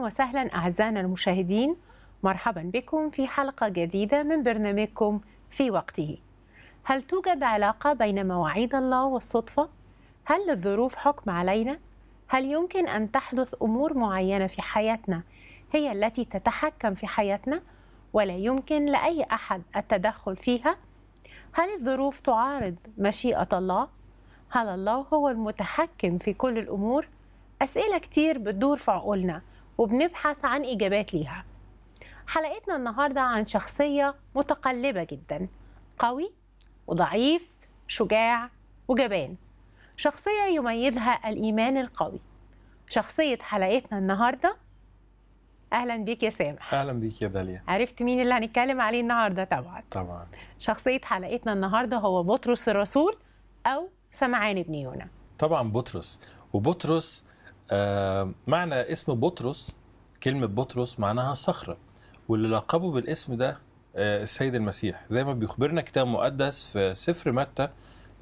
وسهلا اعزائنا المشاهدين مرحبا بكم في حلقه جديده من برنامجكم في وقته. هل توجد علاقه بين مواعيد الله والصدفه؟ هل الظروف حكم علينا؟ هل يمكن ان تحدث امور معينه في حياتنا هي التي تتحكم في حياتنا ولا يمكن لاي احد التدخل فيها؟ هل الظروف تعارض مشيئه الله؟ هل الله هو المتحكم في كل الامور؟ اسئله كتير بتدور في عقولنا وبنبحث عن إجابات ليها حلقتنا النهاردة عن شخصية متقلبة جدا قوي وضعيف شجاع وجبان شخصية يميزها الإيمان القوي شخصية حلقتنا النهاردة أهلا بيك يا سامح أهلا بيك يا داليا عرفت مين اللي هنتكلم عليه النهاردة طبعا طبعا شخصية حلقتنا النهاردة هو بطرس الرسول أو سمعان بن يونا طبعا بطرس وبطرس آه، معنى اسم بطرس كلمة بطرس معناها صخرة واللي لقبه بالاسم ده آه، السيد المسيح زي ما بيخبرنا كتاب مقدس في سفر متى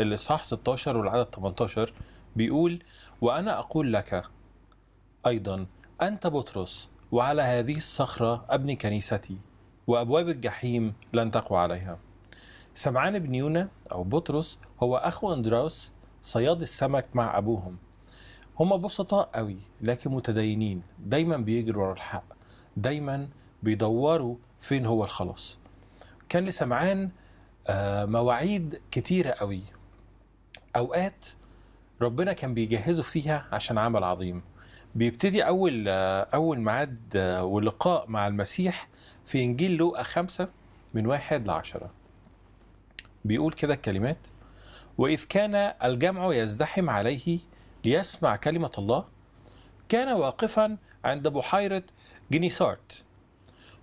الإصحاح 16 والعدد 18 بيقول وأنا أقول لك أيضا أنت بطرس وعلى هذه الصخرة أبني كنيستي وأبواب الجحيم لن تقوى عليها سمعان بن يونا أو بطرس هو أخو أندراوس صياد السمك مع أبوهم هم بسطاء قوي لكن متدينين دايما بيجروا ورا الحق دايما بيدوروا فين هو الخلاص كان لسمعان آه، مواعيد كتيرة قوي أوقات ربنا كان بيجهزه فيها عشان عمل عظيم بيبتدي أول آه، أول ميعاد آه، ولقاء مع المسيح في إنجيل لوقا خمسة من واحد لعشرة بيقول كده الكلمات وإذ كان الجمع يزدحم عليه ليسمع كلمة الله كان واقفا عند بحيرة جنيسارت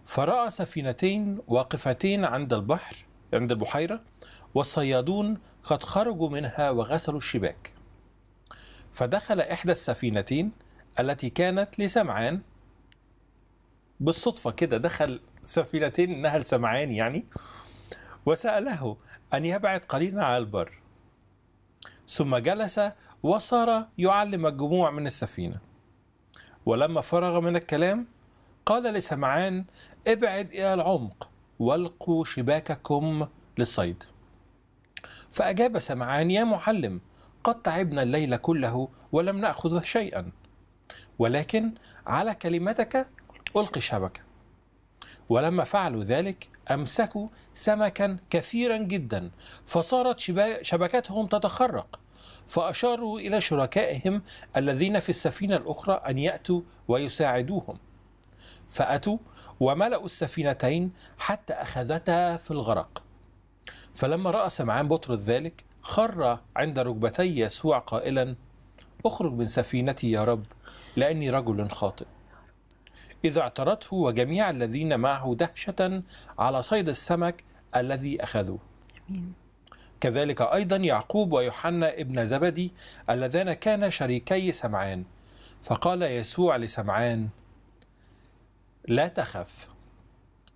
فرأى سفينتين واقفتين عند البحر عند البحيرة والصيادون قد خرجوا منها وغسلوا الشباك فدخل إحدى السفينتين التي كانت لسمعان بالصدفة كده دخل سفينتين إنها لسمعان يعني وسأله أن يبعد قليلا على البر ثم جلس وصار يعلم الجموع من السفينة ولما فرغ من الكلام قال لسمعان ابعد إلى العمق والقوا شباككم للصيد فأجاب سمعان يا معلم قد تعبنا الليل كله ولم نأخذ شيئا ولكن على كلمتك ألقي الشبكة ولما فعلوا ذلك أمسكوا سمكا كثيرا جدا فصارت شبكتهم تتخرق فأشاروا إلى شركائهم الذين في السفينة الأخرى أن يأتوا ويساعدوهم فأتوا وملأوا السفينتين حتى أخذتا في الغرق فلما رأى سمعان بطرس ذلك خر عند ركبتي يسوع قائلا اخرج من سفينتي يا رب لأني رجل خاطئ إذا اعترته وجميع الذين معه دهشة على صيد السمك الذي أخذوه كذلك أيضا يعقوب ويوحنا ابن زبدي اللذان كانا شريكي سمعان فقال يسوع لسمعان لا تخف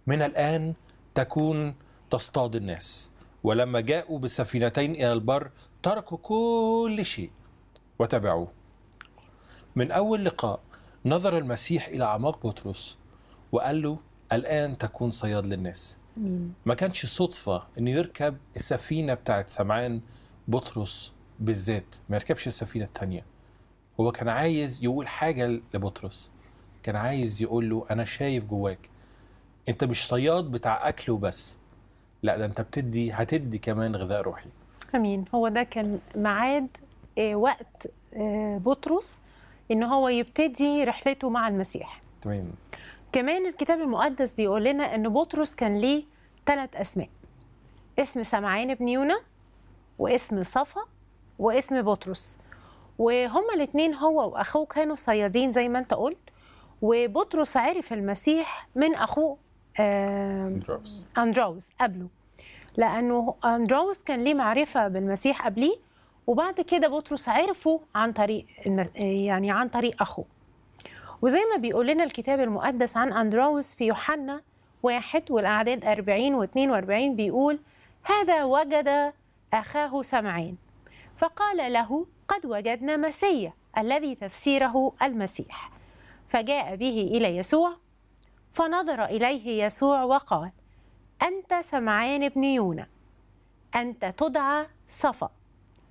من الآن تكون تصطاد الناس ولما جاءوا بالسفينتين إلى البر تركوا كل شيء وتبعوه من أول لقاء نظر المسيح إلى أعماق بطرس وقال له الآن تكون صياد للناس ما كانش صدفه انه يركب السفينه بتاعت سمعان بطرس بالذات ما يركبش السفينه الثانيه هو كان عايز يقول حاجه لبطرس كان عايز يقول له انا شايف جواك انت مش صياد بتاع اكل وبس لا ده انت بتدي هتدي كمان غذاء روحي امين هو ده كان معاد آه، وقت آه، بطرس ان هو يبتدي رحلته مع المسيح تمام كمان الكتاب المقدس بيقول لنا ان بطرس كان ليه ثلاث اسماء اسم سمعان بن يونا واسم صفا واسم بطرس وهما الاثنين هو واخوه كانوا صيادين زي ما انت قلت وبطرس عرف المسيح من اخوه اندروس اندروس قبله لانه اندراوس كان ليه معرفه بالمسيح قبليه وبعد كده بطرس عرفه عن طريق يعني عن طريق اخوه وزي ما بيقول لنا الكتاب المقدس عن أندروس في يوحنا واحد والأعداد 40 و 42 بيقول هذا وجد أخاه سمعان فقال له قد وجدنا مسيا الذي تفسيره المسيح فجاء به إلى يسوع فنظر إليه يسوع وقال أنت سمعان بن يونا أنت تدعى صفا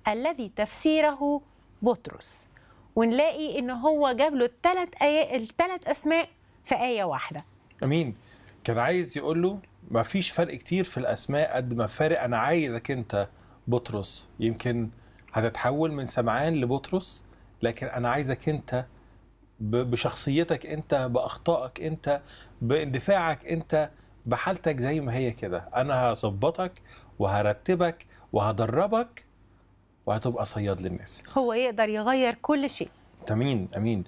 الذي تفسيره بطرس ونلاقي ان هو جاب له الثلاث اي الثلاث اسماء في ايه واحده امين كان عايز يقول له ما فيش فرق كتير في الاسماء قد ما فارق انا عايزك انت بطرس يمكن هتتحول من سمعان لبطرس لكن انا عايزك انت بشخصيتك انت باخطائك انت باندفاعك انت بحالتك زي ما هي كده انا هظبطك وهرتبك وهدربك وهتبقى صياد للناس هو يقدر يغير كل شيء امين امين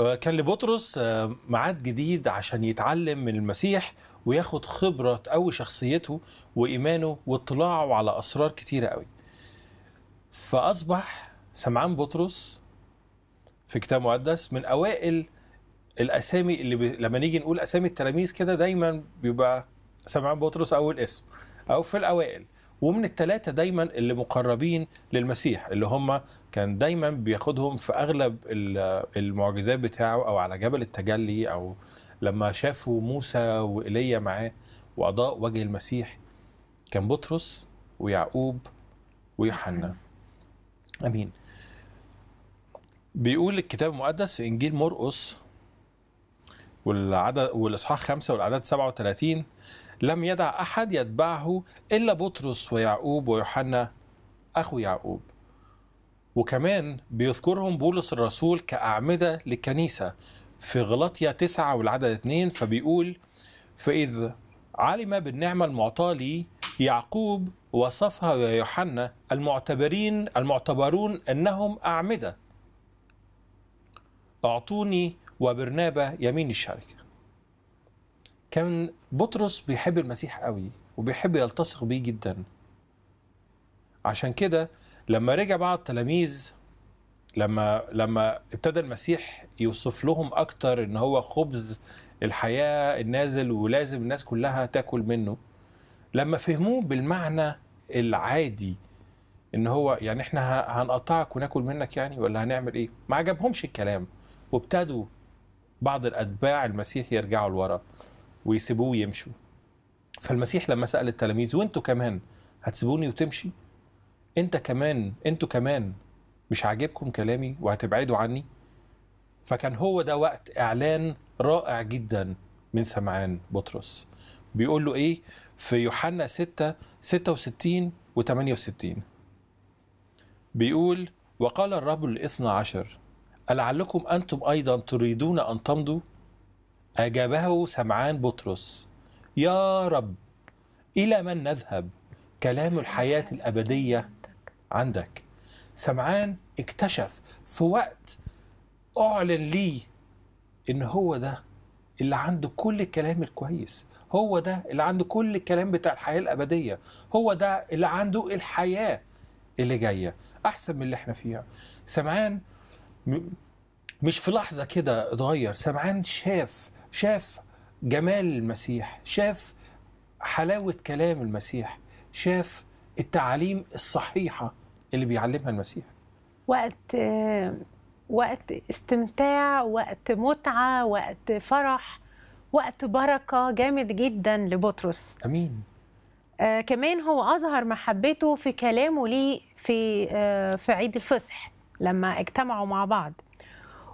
آه، كان لبطرس آه، ميعاد جديد عشان يتعلم من المسيح وياخد خبرة تقوي شخصيته وإيمانه واطلاعه على أسرار كتيرة قوي فأصبح سمعان بطرس في كتاب مقدس من أوائل الأسامي اللي بي... لما نيجي نقول أسامي التلاميذ كده دايما بيبقى سمعان بطرس أول اسم أو في الأوائل ومن الثلاثه دايما اللي مقربين للمسيح اللي هم كان دايما بياخدهم في اغلب المعجزات بتاعه او على جبل التجلي او لما شافوا موسى وايليا معاه واضاء وجه المسيح كان بطرس ويعقوب ويوحنا امين بيقول الكتاب المقدس في انجيل مرقص والعدد والاصحاح خمسة والعدد 37 لم يدع أحد يتبعه إلا بطرس ويعقوب ويوحنا أخو يعقوب وكمان بيذكرهم بولس الرسول كأعمدة للكنيسة في غلطية تسعة والعدد اتنين فبيقول فإذ علم بالنعمة المعطاة لي يعقوب وصفها ويوحنا المعتبرين المعتبرون أنهم أعمدة أعطوني وبرنابة يمين الشركة كان بطرس بيحب المسيح قوي وبيحب يلتصق بيه جدا عشان كده لما رجع بقى التلاميذ لما لما ابتدى المسيح يوصف لهم اكتر ان هو خبز الحياه النازل ولازم الناس كلها تاكل منه لما فهموه بالمعنى العادي ان هو يعني احنا هنقطعك وناكل منك يعني ولا هنعمل ايه ما عجبهمش الكلام وابتدوا بعض الاتباع المسيح يرجعوا لورا ويسيبوه ويمشوا فالمسيح لما سأل التلاميذ وانتوا كمان هتسيبوني وتمشي انت كمان انتوا كمان مش عاجبكم كلامي وهتبعدوا عني فكان هو ده وقت اعلان رائع جدا من سمعان بطرس بيقول له ايه في يوحنا 6 66 و 68 بيقول وقال الرب الاثنى عشر ألعلكم أنتم أيضا تريدون أن تمضوا أجابه سمعان بطرس يا رب إلى من نذهب كلام الحياة الأبدية عندك سمعان اكتشف في وقت أعلن ليه إن هو ده اللي عنده كل الكلام الكويس هو ده اللي عنده كل الكلام بتاع الحياة الأبدية هو ده اللي عنده الحياة اللي جاية أحسن من اللي احنا فيها سمعان مش في لحظة كده اتغير سمعان شاف شاف جمال المسيح شاف حلاوة كلام المسيح شاف التعاليم الصحيحة اللي بيعلمها المسيح وقت وقت استمتاع وقت متعة وقت فرح وقت بركة جامد جدا لبطرس أمين آه كمان هو أظهر محبته في كلامه ليه في آه في عيد الفصح لما اجتمعوا مع بعض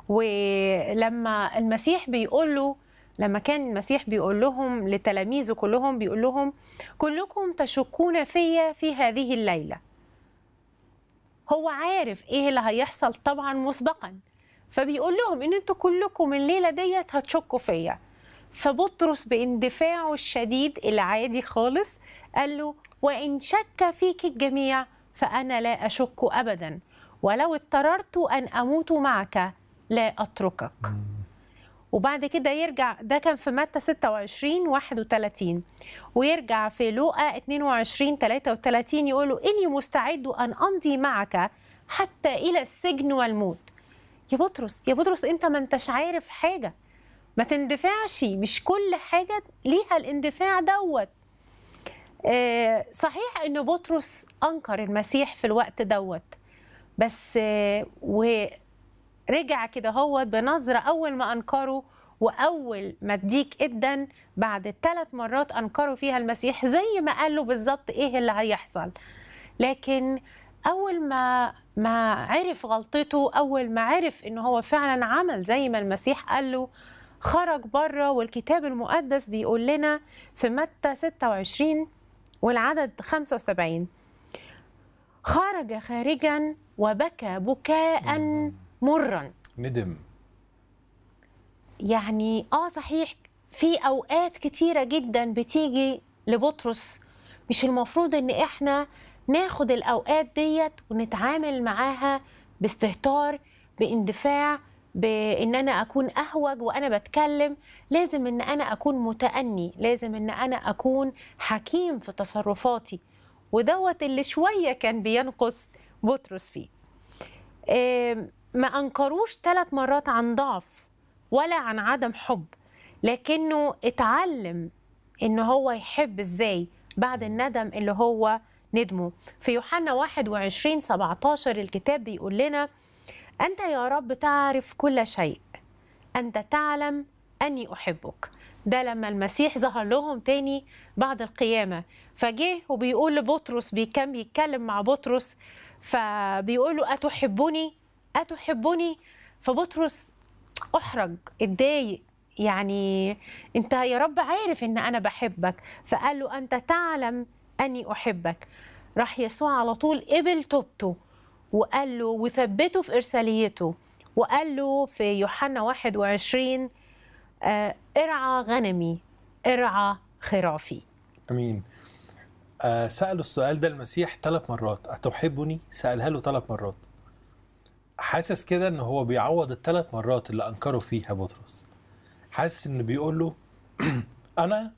ولما المسيح بيقول له لما كان المسيح بيقول لهم لتلاميذه كلهم بيقول لهم كلكم تشكون فيا في هذه الليله هو عارف ايه اللي هيحصل طبعا مسبقا فبيقول لهم ان انتوا كلكم الليله ديت هتشكوا فيا فبطرس باندفاعه الشديد العادي خالص قال له وان شك فيك الجميع فانا لا اشك ابدا ولو اضطررت ان اموت معك لا اتركك وبعد كده يرجع ده كان في متى 26 31 ويرجع في لوقا 22 33 يقول له إني مستعد أن أمضي معك حتى إلى السجن والموت يا بطرس يا بطرس أنت ما أنتش عارف حاجة ما تندفعش مش كل حاجة ليها الاندفاع دوت آه، صحيح أن بطرس أنكر المسيح في الوقت دوت بس آه، رجع كده هو بنظرة أول ما أنكره وأول ما تديك إدا بعد الثلاث مرات أنكره فيها المسيح زي ما قال له بالظبط إيه اللي هيحصل لكن أول ما ما عرف غلطته أول ما عرف إن هو فعلا عمل زي ما المسيح قال له خرج بره والكتاب المقدس بيقول لنا في متى 26 والعدد 75 خرج خارجا وبكى بكاء مرا ندم يعني اه صحيح في اوقات كتيره جدا بتيجي لبطرس مش المفروض ان احنا ناخد الاوقات ديت ونتعامل معاها باستهتار باندفاع بان انا اكون اهوج وانا بتكلم لازم ان انا اكون متاني لازم ان انا اكون حكيم في تصرفاتي ودوت اللي شويه كان بينقص بطرس فيه ما انكروش ثلاث مرات عن ضعف ولا عن عدم حب لكنه اتعلم ان هو يحب ازاي بعد الندم اللي هو ندمه في يوحنا 21 17 الكتاب بيقول لنا انت يا رب تعرف كل شيء انت تعلم اني احبك ده لما المسيح ظهر لهم تاني بعد القيامه فجه وبيقول لبطرس بيكم بيتكلم مع بطرس فبيقول له اتحبني أتحبني فبطرس أحرج اتضايق يعني أنت يا رب عارف إن أنا بحبك فقال له أنت تعلم أني أحبك راح يسوع على طول قبل توبته وقال له وثبته في إرساليته وقال له في يوحنا 21 آه، ارعى غنمي ارعى خرافي امين آه، سألوا السؤال ده المسيح ثلاث مرات أتحبني؟ سألها له ثلاث مرات حاسس كده ان هو بيعوض الثلاث مرات اللي انكره فيها بطرس حاسس ان بيقول له انا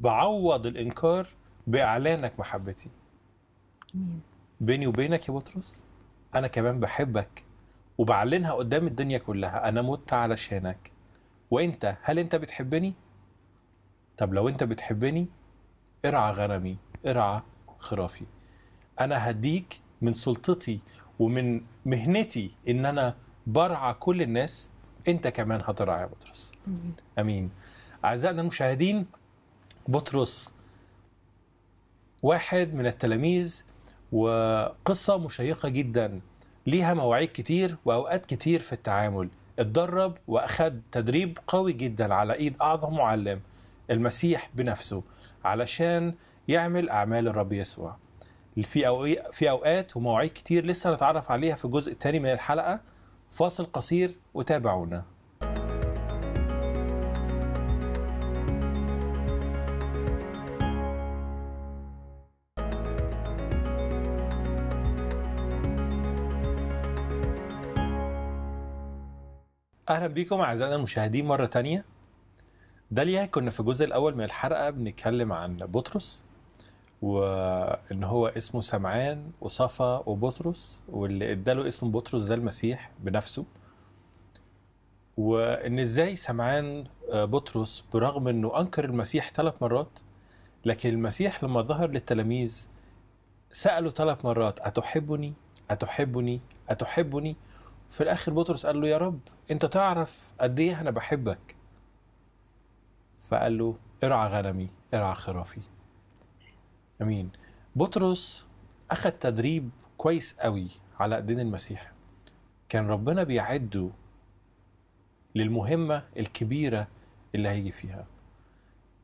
بعوض الانكار باعلانك محبتي بيني وبينك يا بطرس انا كمان بحبك وبعلنها قدام الدنيا كلها انا مت علشانك وانت هل انت بتحبني طب لو انت بتحبني ارعى غنمي ارعى خرافي انا هديك من سلطتي ومن مهنتي ان انا برعى كل الناس انت كمان هترعى يا بطرس امين, أمين. اعزائنا المشاهدين بطرس واحد من التلاميذ وقصه مشيقه جدا ليها مواعيد كتير واوقات كتير في التعامل اتدرب واخد تدريب قوي جدا على ايد اعظم معلم المسيح بنفسه علشان يعمل اعمال الرب يسوع في في اوقات ومواعيد كتير لسه نتعرف عليها في الجزء الثاني من الحلقه فاصل قصير وتابعونا اهلا بيكم اعزائنا المشاهدين مره تانية ده كنا في الجزء الاول من الحلقه بنتكلم عن بطرس وان هو اسمه سمعان وصفا وبطرس واللي اداله اسم بطرس ده المسيح بنفسه وان ازاي سمعان آه، بطرس برغم انه انكر المسيح ثلاث مرات لكن المسيح لما ظهر للتلاميذ ساله ثلاث مرات اتحبني اتحبني اتحبني في الاخر بطرس قال له يا رب انت تعرف قد ايه انا بحبك فقال له ارعى غنمي ارعى خرافي امين بطرس اخذ تدريب كويس قوي على دين المسيح كان ربنا بيعده للمهمه الكبيره اللي هيجي فيها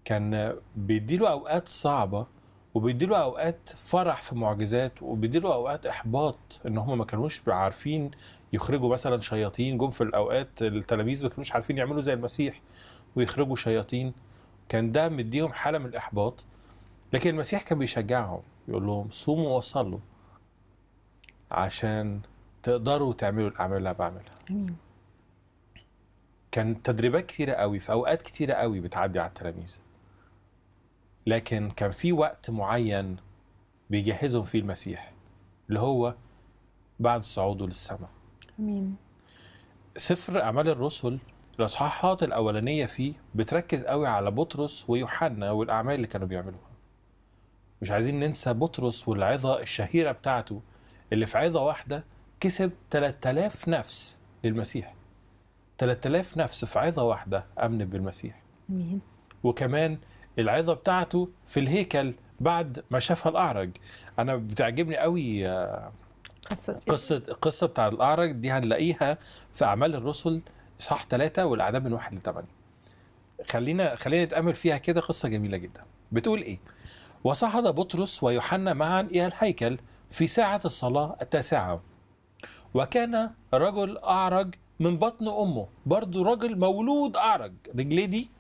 كان بيديله اوقات صعبه وبيديله اوقات فرح في معجزات وبيديله اوقات احباط ان هم ما كانوش عارفين يخرجوا مثلا شياطين جم في الاوقات التلاميذ ما كانوش عارفين يعملوا زي المسيح ويخرجوا شياطين كان ده مديهم حاله من الاحباط لكن المسيح كان بيشجعهم يقول لهم صوموا وصلوا عشان تقدروا تعملوا الاعمال اللي انا بعملها امين كان تدريبات كتيره قوي في اوقات كتيره قوي بتعدي على التلاميذ لكن كان في وقت معين بيجهزهم فيه المسيح اللي هو بعد صعوده للسماء امين سفر اعمال الرسل الاصحاحات الاولانيه فيه بتركز قوي على بطرس ويوحنا والاعمال اللي كانوا بيعملوها مش عايزين ننسى بطرس والعظة الشهيرة بتاعته اللي في عظة واحدة كسب 3000 نفس للمسيح 3000 نفس في عظة واحدة أمن بالمسيح مين. وكمان العظة بتاعته في الهيكل بعد ما شافها الأعرج أنا بتعجبني قوي آه، إيه؟ قصة قصة بتاع الأعرج دي هنلاقيها في أعمال الرسل صح ثلاثة والأعداد من واحد لثمانية خلينا خلينا نتأمل فيها كده قصة جميلة جدا بتقول إيه؟ وصعد بطرس ويوحنا معا إلى الهيكل في ساعة الصلاة التاسعة وكان رجل أعرج من بطن أمه برضو رجل مولود أعرج رجليه دي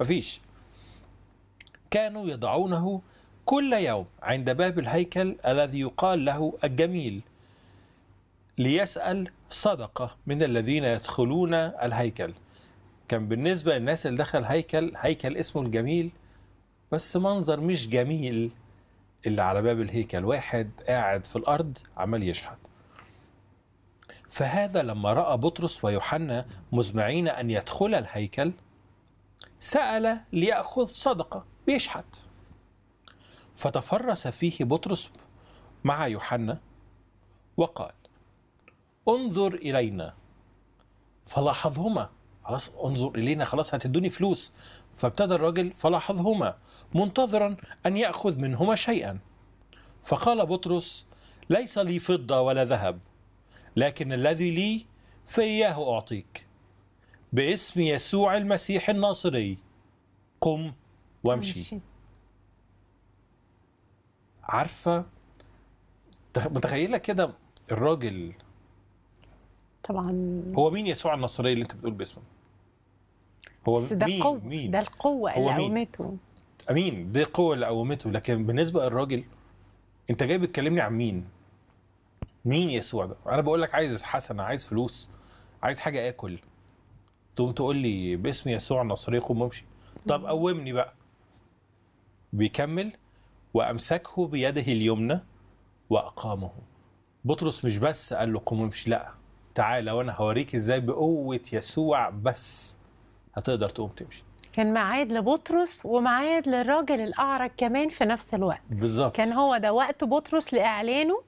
مفيش كانوا يضعونه كل يوم عند باب الهيكل الذي يقال له الجميل ليسأل صدقة من الذين يدخلون الهيكل كان بالنسبة للناس اللي دخل هيكل هيكل اسمه الجميل بس منظر مش جميل اللي على باب الهيكل واحد قاعد في الارض عمال يشحت فهذا لما راى بطرس ويوحنا مزمعين ان يدخل الهيكل سال لياخذ صدقه بيشحت فتفرس فيه بطرس مع يوحنا وقال انظر الينا فلاحظهما خلاص انظر الينا خلاص هتدوني فلوس فابتدى الرجل فلاحظهما منتظرا ان ياخذ منهما شيئا فقال بطرس ليس لي فضه ولا ذهب لكن الذي لي فاياه اعطيك باسم يسوع المسيح الناصري قم وامشي عارفه متخيله كده الراجل طبعا هو مين يسوع الناصري اللي انت بتقول باسمه هو ده مين قوة مين ده القوة اللي قومته امين دي قوة اللي قومته لكن بالنسبة للراجل انت جاي بتكلمني عن مين؟ مين يسوع ده؟ انا بقول لك عايز حسنة عايز فلوس عايز حاجة اكل تقوم تقول لي باسم يسوع النصري قوم وامشي طب قومني بقى بيكمل وامسكه بيده اليمنى واقامه بطرس مش بس قال له قوم امشي لا تعالى وانا هوريك ازاي بقوه يسوع بس هتقدر تقوم تمشي كان ميعاد لبطرس وميعاد للراجل الاعرج كمان في نفس الوقت بالظبط كان هو ده وقت بطرس لاعلانه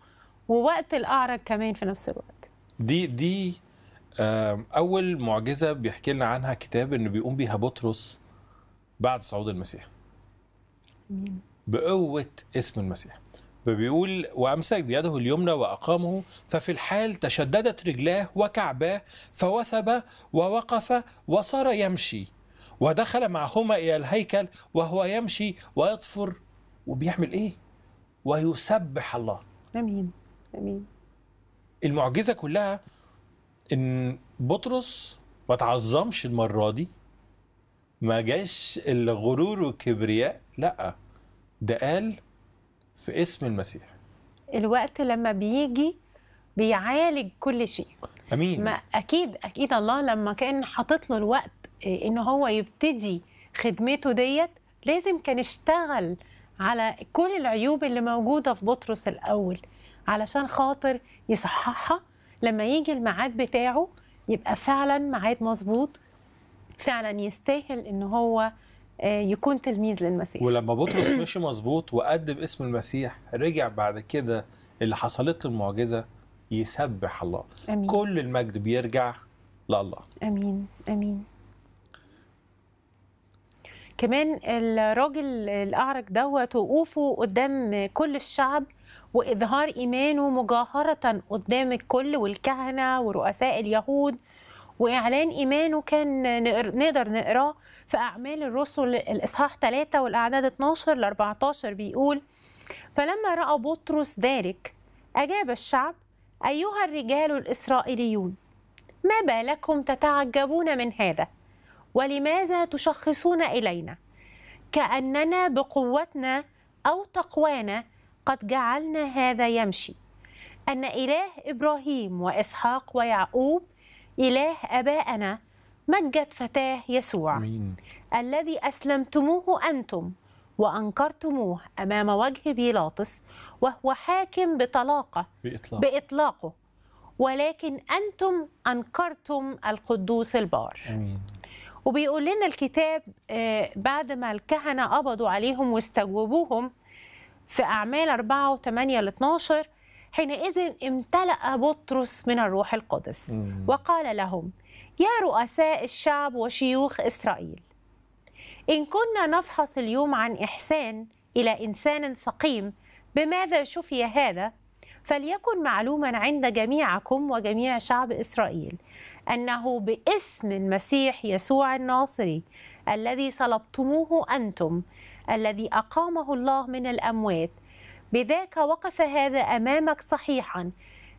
ووقت الاعرج كمان في نفس الوقت دي دي اول معجزه بيحكي لنا عنها كتاب ان بيقوم بيها بطرس بعد صعود المسيح بقوه اسم المسيح فبيقول وامسك بيده اليمنى واقامه ففي الحال تشددت رجلاه وكعباه فوثب ووقف وصار يمشي ودخل معهما الى الهيكل وهو يمشي ويطفر وبيعمل ايه؟ ويسبح الله. امين امين. المعجزه كلها ان بطرس ما تعظمش المره دي ما جاش الغرور والكبرياء لا ده قال في اسم المسيح الوقت لما بيجي بيعالج كل شيء امين ما اكيد اكيد الله لما كان حاطط له الوقت إيه، ان هو يبتدي خدمته ديت لازم كان اشتغل على كل العيوب اللي موجوده في بطرس الاول علشان خاطر يصححها لما يجي الميعاد بتاعه يبقى فعلا ميعاد مظبوط فعلا يستاهل ان هو آه، يكون تلميذ للمسيح ولما بطرس مشي مظبوط وقدم اسم المسيح رجع بعد كده اللي حصلت له المعجزه يسبح الله أمين. كل المجد بيرجع لله امين امين كمان الراجل الاعرج دوت وقوفه قدام كل الشعب واظهار ايمانه مجاهره قدام الكل والكهنه ورؤساء اليهود واعلان ايمانه كان نقدر نقراه في اعمال الرسل الاصحاح 3 والاعداد 12 ل 14 بيقول فلما راى بطرس ذلك اجاب الشعب ايها الرجال الاسرائيليون ما بالكم تتعجبون من هذا ولماذا تشخصون الينا كاننا بقوتنا او تقوانا قد جعلنا هذا يمشي ان اله ابراهيم واسحاق ويعقوب إله آبائنا مجد فتاه يسوع أمين. الذي أسلمتموه أنتم وأنكرتموه أمام وجه بيلاطس وهو حاكم بطلاقة بإطلاق. بإطلاقه ولكن أنتم أنكرتم القدوس البار أمين. وبيقول لنا الكتاب آه، بعد ما الكهنة قبضوا عليهم واستجوبوهم في أعمال 4 و 8 ل 12 حينئذ امتلأ بطرس من الروح القدس وقال لهم يا رؤساء الشعب وشيوخ إسرائيل إن كنا نفحص اليوم عن إحسان إلى إنسان سقيم بماذا شفي هذا فليكن معلوما عند جميعكم وجميع شعب إسرائيل أنه باسم المسيح يسوع الناصري الذي صلبتموه أنتم الذي أقامه الله من الأموات بذاك وقف هذا امامك صحيحا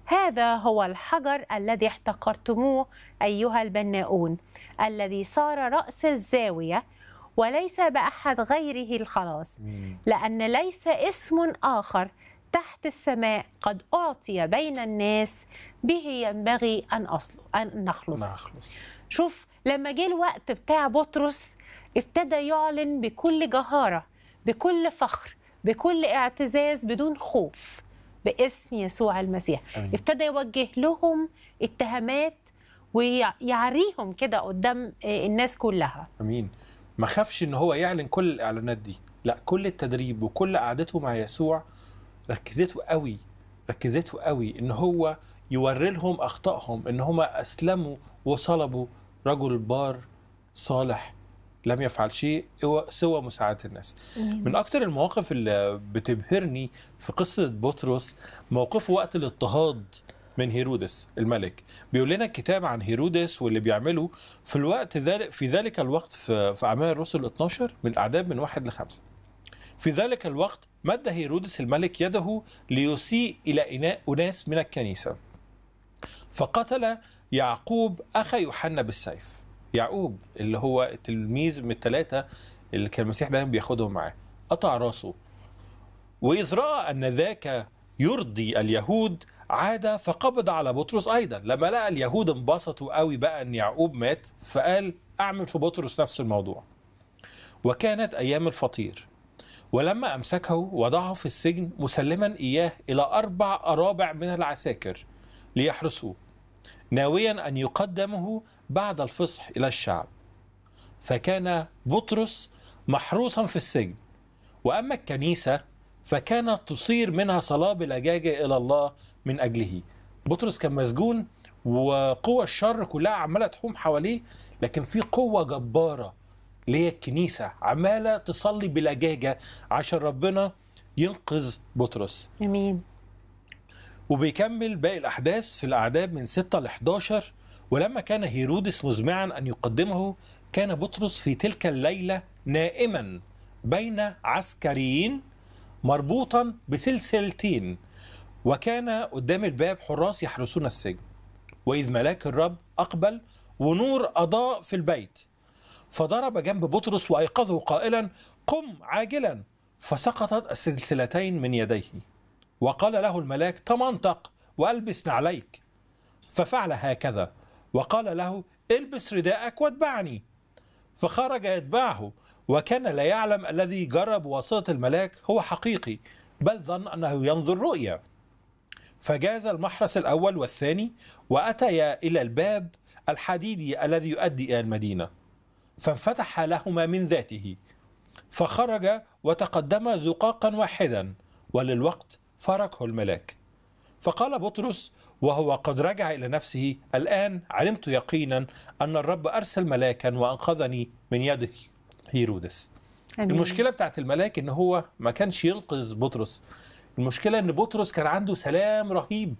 هذا هو الحجر الذي احتقرتموه ايها البناؤون الذي صار راس الزاويه وليس باحد غيره الخلاص لان ليس اسم اخر تحت السماء قد اعطي بين الناس به ينبغي ان اصل ان نخلص نخلص شوف لما جه الوقت بتاع بطرس ابتدى يعلن بكل جهاره بكل فخر بكل اعتزاز بدون خوف باسم يسوع المسيح أمين. ابتدى يوجه لهم اتهامات ويعريهم كده قدام آه، الناس كلها امين ما خافش ان هو يعلن كل الاعلانات دي لا كل التدريب وكل قعدته مع يسوع ركزته قوي ركزته قوي ان هو يوري لهم اخطائهم ان هم اسلموا وصلبوا رجل بار صالح لم يفعل شيء سوى مساعدة الناس من أكثر المواقف اللي بتبهرني في قصة بطرس موقفه وقت الاضطهاد من هيرودس الملك بيقول لنا الكتاب عن هيرودس واللي بيعمله في الوقت ذلك في ذلك الوقت في, في أعمال الرسل 12 من الأعداد من واحد لخمسة في ذلك الوقت مد هيرودس الملك يده ليسيء إلى إناء أناس من الكنيسة فقتل يعقوب أخ يوحنا بالسيف يعقوب اللي هو التلميذ من الثلاثه اللي كان المسيح دايما بياخدهم معاه قطع راسه واذ راى ان ذاك يرضي اليهود عاد فقبض على بطرس ايضا لما لقى اليهود انبسطوا قوي بقى ان يعقوب مات فقال اعمل في بطرس نفس الموضوع وكانت ايام الفطير ولما امسكه وضعه في السجن مسلما اياه الى اربع ارابع من العساكر ليحرسوه ناويا ان يقدمه بعد الفصح إلى الشعب فكان بطرس محروسا في السجن وأما الكنيسة فكانت تصير منها صلاة بالأجاجة إلى الله من أجله بطرس كان مسجون وقوى الشر كلها عمالة تحوم حواليه لكن في قوة جبارة اللي هي الكنيسة عمالة تصلي بالأجاجة عشان ربنا ينقذ بطرس امين وبيكمل باقي الاحداث في الاعداد من 6 ل 11 ولما كان هيرودس مزمعا أن يقدمه كان بطرس في تلك الليلة نائما بين عسكريين مربوطا بسلسلتين وكان قدام الباب حراس يحرسون السجن وإذ ملاك الرب أقبل ونور أضاء في البيت فضرب جنب بطرس وأيقظه قائلا قم عاجلا فسقطت السلسلتين من يديه وقال له الملاك تمنطق وألبس نعليك ففعل هكذا وقال له البس رداءك واتبعني فخرج يتبعه وكان لا يعلم الذي جرى بواسطة الملاك هو حقيقي بل ظن أنه ينظر رؤيا فجاز المحرس الأول والثاني وأتيا إلى الباب الحديدي الذي يؤدي إلى المدينة فانفتح لهما من ذاته فخرج وتقدم زقاقا واحدا وللوقت فركه الملاك فقال بطرس وهو قد رجع إلى نفسه الآن علمت يقينا أن الرب أرسل ملاكا وأنقذني من يده هيرودس أمين. المشكلة بتاعت الملاك إن هو ما كانش ينقذ بطرس المشكلة إن بطرس كان عنده سلام رهيب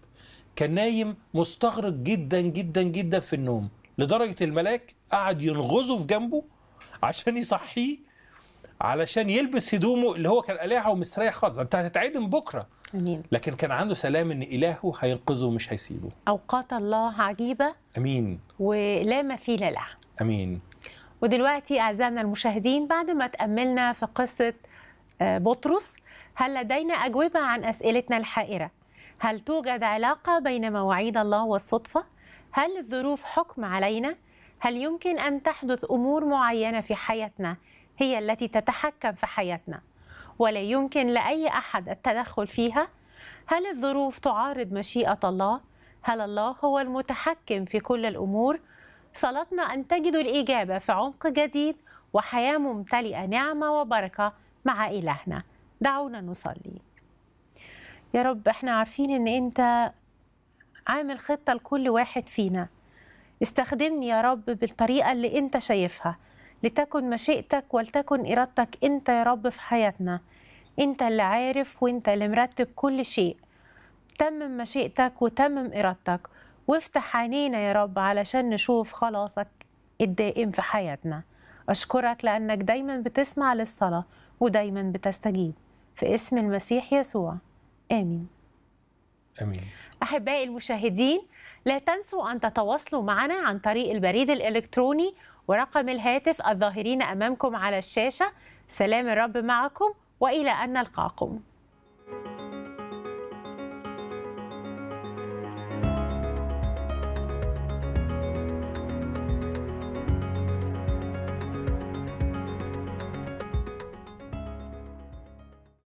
كان نايم مستغرق جدا جدا جدا في النوم لدرجة الملاك قعد ينغزه في جنبه عشان يصحيه علشان يلبس هدومه اللي هو كان قلعها ومستريح خالص انت هتتعدم بكره امين لكن كان عنده سلام ان الهه هينقذه ومش هيسيبه اوقات الله عجيبه امين ولا مثيل لها امين ودلوقتي اعزائنا المشاهدين بعد ما تاملنا في قصه آه، بطرس هل لدينا اجوبه عن اسئلتنا الحائره هل توجد علاقه بين مواعيد الله والصدفه هل الظروف حكم علينا هل يمكن ان تحدث امور معينه في حياتنا هي التي تتحكم في حياتنا ولا يمكن لاي احد التدخل فيها هل الظروف تعارض مشيئه الله هل الله هو المتحكم في كل الامور صلاتنا ان تجدوا الاجابه في عمق جديد وحياه ممتلئه نعمه وبركه مع الهنا دعونا نصلي يا رب احنا عارفين ان انت عامل خطه لكل واحد فينا استخدمني يا رب بالطريقه اللي انت شايفها لتكن مشيئتك ولتكن إرادتك أنت يا رب في حياتنا أنت اللي عارف وأنت اللي مرتب كل شيء تمم مشيئتك وتمم إرادتك وافتح عينينا يا رب علشان نشوف خلاصك الدائم في حياتنا أشكرك لأنك دايما بتسمع للصلاة ودايما بتستجيب في اسم المسيح يسوع آمين آمين أحبائي المشاهدين لا تنسوا أن تتواصلوا معنا عن طريق البريد الإلكتروني ورقم الهاتف الظاهرين أمامكم على الشاشة سلام الرب معكم وإلى أن نلقاكم thank you